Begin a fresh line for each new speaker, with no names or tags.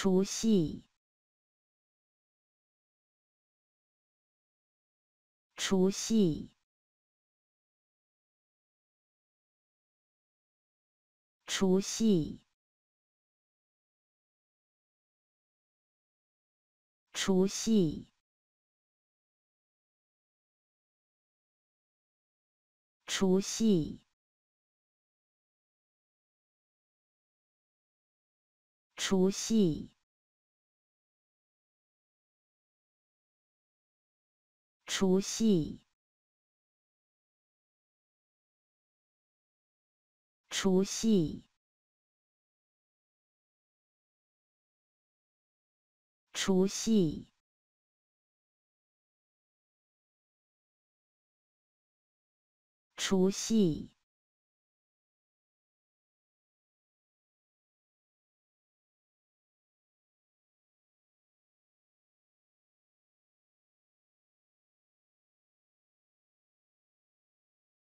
除夕，除夕，除夕，除夕，除夕。除夕，除夕，除夕，除夕，除夕。